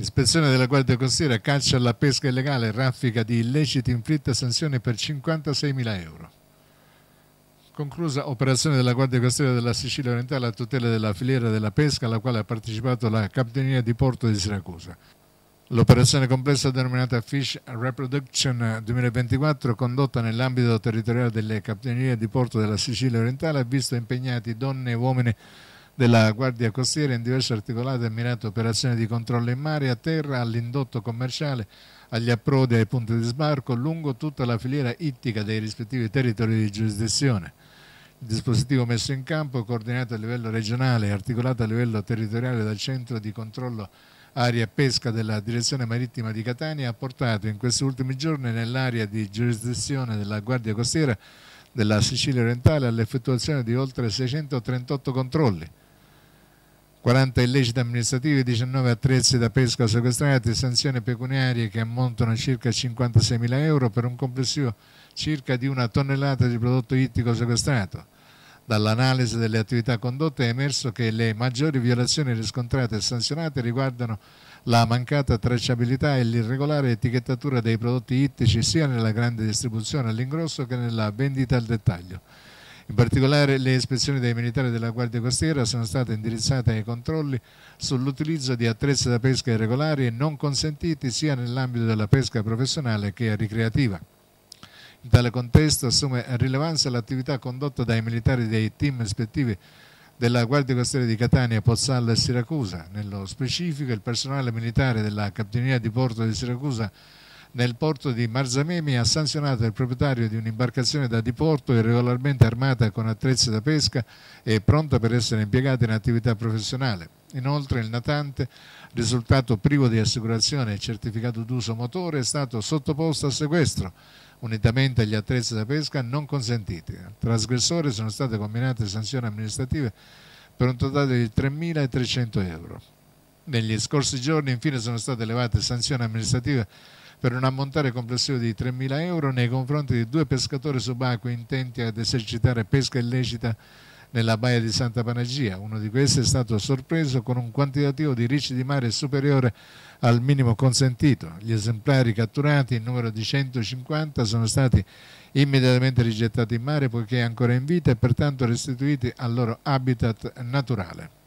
Ispezione della Guardia Costiera, caccia alla pesca illegale, raffica di illeciti, inflitta sanzione per 56.000 euro. Conclusa operazione della Guardia Costiera della Sicilia Orientale a tutela della filiera della pesca, alla quale ha partecipato la Capitania di Porto di Siracusa. L'operazione complessa denominata Fish Reproduction 2024, condotta nell'ambito territoriale delle Capitanie di Porto della Sicilia Orientale, ha visto impegnati donne e uomini della Guardia Costiera in diverse articolate e mirate operazioni di controllo in mare, a terra, all'indotto commerciale, agli approdi e ai punti di sbarco, lungo tutta la filiera ittica dei rispettivi territori di giurisdizione. Il dispositivo messo in campo, coordinato a livello regionale e articolato a livello territoriale dal Centro di Controllo Aria e Pesca della Direzione Marittima di Catania, ha portato in questi ultimi giorni nell'area di giurisdizione della Guardia Costiera della Sicilia orientale all'effettuazione di oltre 638 controlli, 40 illeciti amministrativi, 19 attrezzi da pesca sequestrati, sanzioni pecuniarie che ammontano a circa 56.000 euro per un complessivo circa di una tonnellata di prodotto ittico sequestrato. Dall'analisi delle attività condotte è emerso che le maggiori violazioni riscontrate e sanzionate riguardano la mancata tracciabilità e l'irregolare etichettatura dei prodotti ittici sia nella grande distribuzione all'ingrosso che nella vendita al dettaglio. In particolare le ispezioni dei militari della Guardia Costiera sono state indirizzate ai controlli sull'utilizzo di attrezzi da pesca irregolari e non consentiti sia nell'ambito della pesca professionale che ricreativa. In tale contesto assume rilevanza l'attività condotta dai militari dei team ispettivi della Guardia Costiera di Catania, Pozzalla e Siracusa. Nello specifico il personale militare della Capitaneria di Porto di Siracusa nel porto di Marzamemi ha sanzionato il proprietario di un'imbarcazione da diporto irregolarmente armata con attrezzi da pesca e pronta per essere impiegata in attività professionale. Inoltre il natante, risultato privo di assicurazione e certificato d'uso motore, è stato sottoposto a sequestro, unitamente agli attrezzi da pesca non consentiti. Al trasgressore sono state combinate sanzioni amministrative per un totale di 3.300 euro. Negli scorsi giorni infine sono state elevate sanzioni amministrative per un ammontare complessivo di 3.000 euro nei confronti di due pescatori subacquei intenti ad esercitare pesca illecita nella baia di Santa Panagia. Uno di questi è stato sorpreso con un quantitativo di ricci di mare superiore al minimo consentito. Gli esemplari catturati, in numero di 150, sono stati immediatamente rigettati in mare poiché ancora in vita e pertanto restituiti al loro habitat naturale.